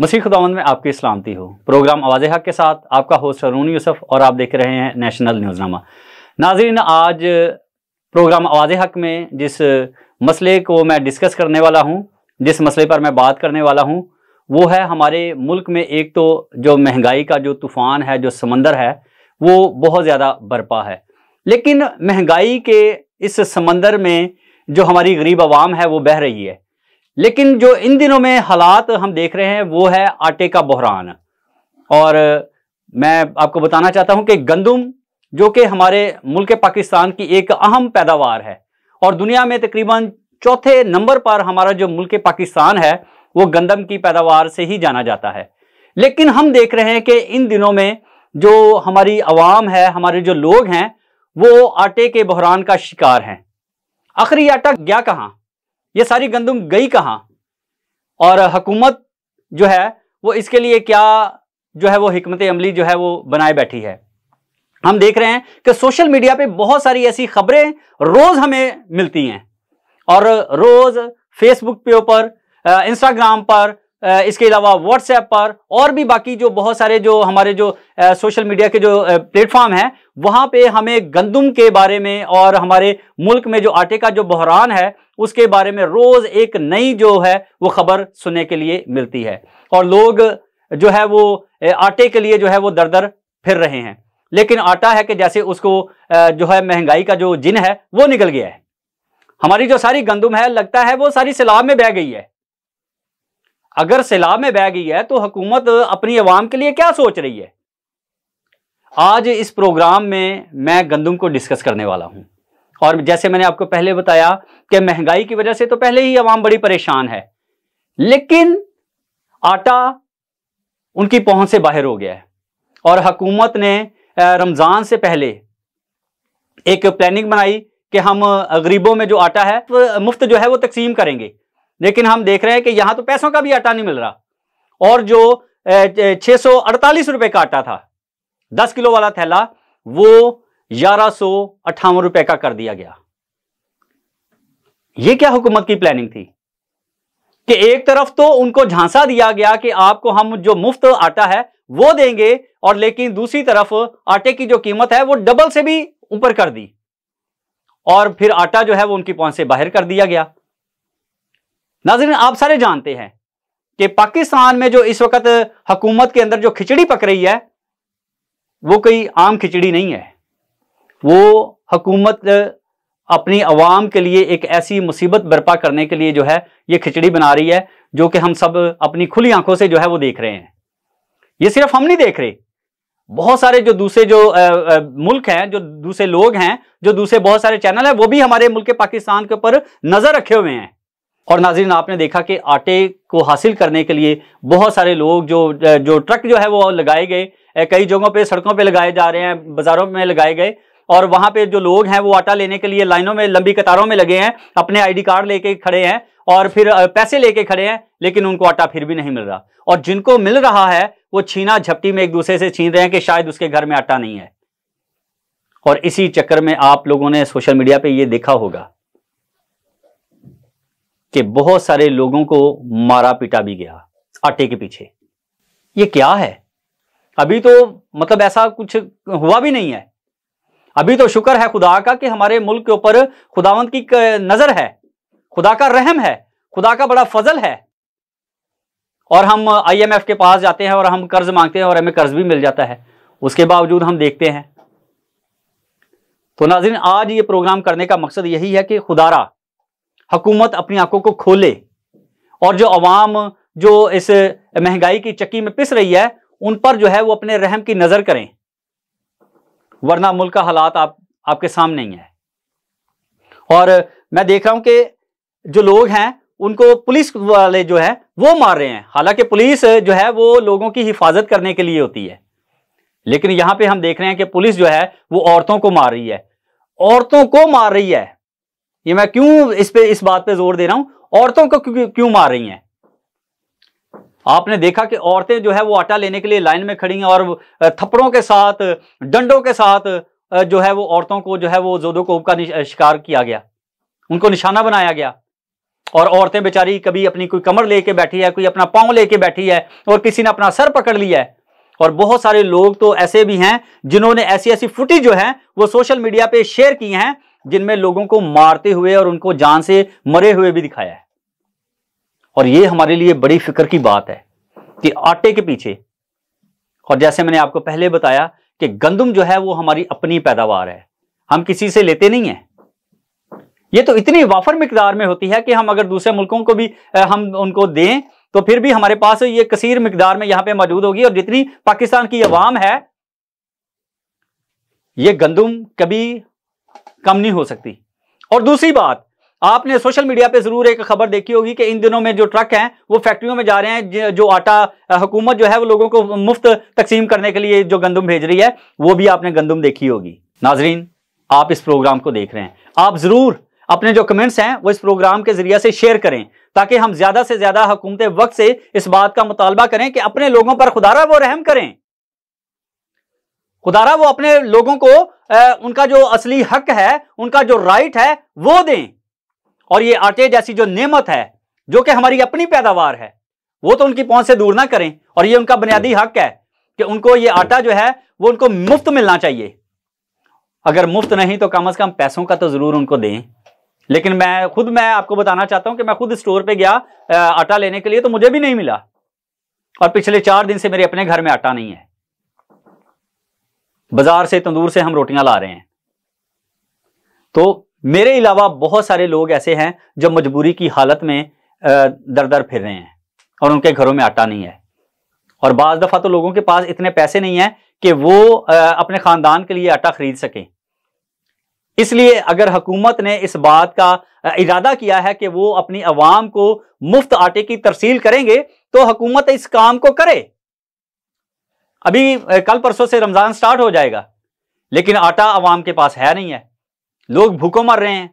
मसीह खुदावंद में आपकी सलामती हो प्रोग्राम आवाज़ हक के साथ आपका होस्ट अरून यूसुफ और आप देख रहे हैं नेशनल न्यूज़नामा नाजरीन आज प्रोग्राम आवाज़ हक में जिस मसले को मैं डिस्कस करने वाला हूँ जिस मसले पर मैं बात करने वाला हूँ वो है हमारे मुल्क में एक तो जो महंगाई का जो तूफ़ान है जो समंदर है वो बहुत ज़्यादा बरपा है लेकिन महंगाई के इस समंदर में जो हमारी गरीब आवाम है वो बह रही है लेकिन जो इन दिनों में हालात हम देख रहे हैं वो है आटे का बहरान और मैं आपको बताना चाहता हूं कि गंदम जो कि हमारे मुल्क पाकिस्तान की एक अहम पैदावार है और दुनिया में तकरीबन चौथे नंबर पर हमारा जो मुल्क पाकिस्तान है वो गंदम की पैदावार से ही जाना जाता है लेकिन हम देख रहे हैं कि इन दिनों में जो हमारी आवाम है हमारे जो लोग हैं वो आटे के बहरान का शिकार हैं आखिरी आटा गया कहाँ ये सारी गंदम गई कहाँ और हकूमत जो है वो इसके लिए क्या जो है वो हमत अमली जो है वो बनाए बैठी है हम देख रहे हैं कि सोशल मीडिया पे बहुत सारी ऐसी खबरें रोज़ हमें मिलती हैं और रोज़ फेसबुक पे ऊपर इंस्टाग्राम पर इसके अलावा व्हाट्सएप पर और भी बाकी जो बहुत सारे जो हमारे जो सोशल मीडिया के जो प्लेटफॉर्म हैं वहाँ पे हमें गंदम के बारे में और हमारे मुल्क में जो आटे का जो बहरान है उसके बारे में रोज़ एक नई जो है वो खबर सुनने के लिए मिलती है और लोग जो है वो आटे के लिए जो है वो दर दर फिर रहे हैं लेकिन आटा है कि जैसे उसको जो है महंगाई का जो जिन है वो निकल गया है हमारी जो सारी गंदम है लगता है वो सारी सैलाब में बह गई है अगर सैलाब में बह गई है तो हुकूमत अपनी आवाम के लिए क्या सोच रही है आज इस प्रोग्राम में मैं गंदम को डिस्कस करने वाला हूं और जैसे मैंने आपको पहले बताया कि महंगाई की वजह से तो पहले ही आवाम बड़ी परेशान है लेकिन आटा उनकी पहुंच से बाहर हो गया है और हकूमत ने रमज़ान से पहले एक प्लानिंग बनाई कि हम गरीबों में जो आटा है तो मुफ्त जो है वो तकसीम करेंगे लेकिन हम देख रहे हैं कि यहां तो पैसों का भी आटा नहीं मिल रहा और जो छह सौ अड़तालीस रुपए का आटा था दस किलो वाला थैला वो ग्यारह अट्ठावन रुपए का कर दिया गया ये क्या हुकूमत की प्लानिंग थी कि एक तरफ तो उनको झांसा दिया गया कि आपको हम जो मुफ्त आटा है वो देंगे और लेकिन दूसरी तरफ आटे की जो कीमत है वो डबल से भी ऊपर कर दी और फिर आटा जो है वो उनकी पहुंच से बाहर कर दिया गया नाजरीन आप सारे जानते हैं कि पाकिस्तान में जो इस वक्त हकूमत के अंदर जो खिचड़ी पक रही है वो कोई आम खिचड़ी नहीं है वो हकूमत अपनी आवाम के लिए एक ऐसी मुसीबत बर्पा करने के लिए जो है ये खिचड़ी बना रही है जो कि हम सब अपनी खुली आंखों से जो है वो देख रहे हैं ये सिर्फ हम नहीं देख रहे बहुत सारे जो दूसरे जो आ, आ, मुल्क हैं जो दूसरे लोग हैं जो दूसरे बहुत सारे चैनल हैं वो भी हमारे मुल्क पाकिस्तान के ऊपर नजर रखे हुए हैं और नाजरीन आपने देखा कि आटे को हासिल करने के लिए बहुत सारे लोग जो जो ट्रक जो है वो लगाए गए कई जगहों पे सड़कों पे लगाए जा रहे हैं बाज़ारों में लगाए गए और वहाँ पे जो लोग हैं वो आटा लेने के लिए लाइनों में लंबी कतारों में लगे हैं अपने आईडी कार्ड लेके खड़े हैं और फिर पैसे लेके खड़े हैं लेकिन उनको आटा फिर भी नहीं मिल रहा और जिनको मिल रहा है वो छीना झपटी में एक दूसरे से छीन रहे हैं कि शायद उसके घर में आटा नहीं है और इसी चक्कर में आप लोगों ने सोशल मीडिया पर ये देखा होगा कि बहुत सारे लोगों को मारा पीटा भी गया आटे के पीछे ये क्या है अभी तो मतलब ऐसा कुछ हुआ भी नहीं है अभी तो शुक्र है खुदा का कि हमारे मुल्क के ऊपर खुदावंत की नजर है खुदा का रहम है खुदा का बड़ा फजल है और हम आईएमएफ के पास जाते हैं और हम कर्ज मांगते हैं और हमें कर्ज भी मिल जाता है उसके बावजूद हम देखते हैं तो नाजिन आज ये प्रोग्राम करने का मकसद यही है कि खुदारा हुकूमत अपनी आंखों को खोले और जो अवाम जो इस महंगाई की चक्की में पिस रही है उन पर जो है वो अपने रहम की नजर करें वरना मुल्क का हालात आप आपके सामने ही है और मैं देख रहा हूं कि जो लोग हैं उनको पुलिस वाले जो है वो मार रहे हैं हालांकि पुलिस जो है वो लोगों की हिफाजत करने के लिए होती है लेकिन यहां पे हम देख रहे हैं कि पुलिस जो है वो औरतों को मार रही है औरतों को मार रही है ये मैं क्यों इस पे इस बात पे जोर दे रहा हूं औरतों को क्यों क्यों मार रही हैं आपने देखा कि औरतें जो है वो आटा लेने के लिए लाइन में खड़ी हैं और थप्पड़ों के साथ डंडों के साथ जो है वो औरतों को जो है वो कोब का शिकार किया गया उनको निशाना बनाया गया और औरतें बेचारी कभी अपनी कोई कमर लेके बैठी है कोई अपना पांव लेके बैठी है और किसी ने अपना सर पकड़ लिया है और बहुत सारे लोग तो ऐसे भी हैं जिन्होंने ऐसी ऐसी फुटेज जो है वो सोशल मीडिया पे शेयर की हैं जिनमें लोगों को मारते हुए और उनको जान से मरे हुए भी दिखाया है और ये हमारे लिए बड़ी फिक्र की बात है कि आटे के पीछे और जैसे मैंने आपको पहले बताया कि गंदम जो है वो हमारी अपनी पैदावार है हम किसी से लेते नहीं है ये तो इतनी वाफर मकदार में होती है कि हम अगर दूसरे मुल्कों को भी हम उनको दें तो फिर भी हमारे पास ये कसीर मकदार में यहां पे मौजूद होगी और जितनी पाकिस्तान की अवाम है ये गंदम कभी कम नहीं हो सकती और दूसरी बात आपने सोशल मीडिया पे जरूर एक खबर देखी होगी कि इन दिनों में जो ट्रक हैं वो फैक्ट्रियों में जा रहे हैं जो आटा हुकूमत जो है वो लोगों को मुफ्त तकसीम करने के लिए जो गंदम भेज रही है वो भी आपने गंदम देखी होगी नाजरीन आप इस प्रोग्राम को देख रहे हैं आप जरूर अपने जो कमेंट्स हैं वो इस प्रोग्राम के जरिए से शेयर करें ताकि हम ज्यादा से ज्यादा हुकूमत वक्त से इस बात का मुतालबा करें कि अपने लोगों पर खुदारा वो रहम करें खुदारा वो अपने लोगों को उनका जो असली हक है उनका जो राइट है वो दें और ये आटे जैसी जो नेमत है जो कि हमारी अपनी पैदावार है वो तो उनकी पहुंच से दूर ना करें और ये उनका बुनियादी हक है कि उनको ये आटा जो है वो उनको मुफ्त मिलना चाहिए अगर मुफ्त नहीं तो कम अज कम पैसों का तो जरूर उनको दें लेकिन मैं खुद मैं आपको बताना चाहता हूं कि मैं खुद स्टोर पे गया आटा लेने के लिए तो मुझे भी नहीं मिला और पिछले चार दिन से मेरे अपने घर में आटा नहीं है बाजार से तंदूर से हम रोटियां ला रहे हैं तो मेरे अलावा बहुत सारे लोग ऐसे हैं जो मजबूरी की हालत में दर दर फिर रहे हैं और उनके घरों में आटा नहीं है और बज दफ़ा तो लोगों के पास इतने पैसे नहीं है कि वो अपने ख़ानदान के लिए आटा ख़रीद सकें इसलिए अगर हुकूमत ने इस बात का इरादा किया है कि वो अपनी आवाम को मुफ्त आटे की तरसील करेंगे तो हुकूमत इस काम को करे अभी कल परसों से रमज़ान स्टार्ट हो जाएगा लेकिन आटा आवाम के पास है नहीं है लोग भूखों मर रहे हैं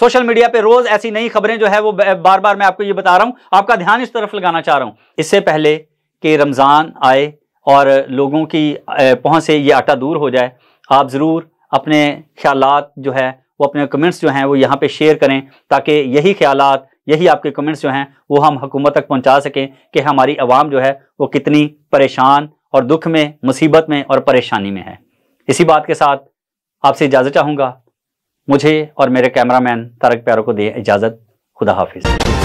सोशल मीडिया पे रोज ऐसी नई खबरें जो है वो बार बार मैं आपको ये बता रहा हूँ आपका ध्यान इस तरफ लगाना चाह रहा हूँ इससे पहले कि रमज़ान आए और लोगों की पहुँच से ये आटा दूर हो जाए आप ज़रूर अपने ख्याल जो है वो अपने कमेंट्स जो हैं वो यहाँ पे शेयर करें ताकि यही ख्याल यही आपके कमेंट्स जो हैं वो हम हुकूमत तक पहुँचा सकें कि हमारी आवाम जो है वो कितनी परेशान और दुख में मुसीबत में और परेशानी में है इसी बात के साथ आपसे इजाज़त चाहूँगा मुझे और मेरे कैमरामैन तारक प्यारों को दे इजाज़त खुदा हाफिज़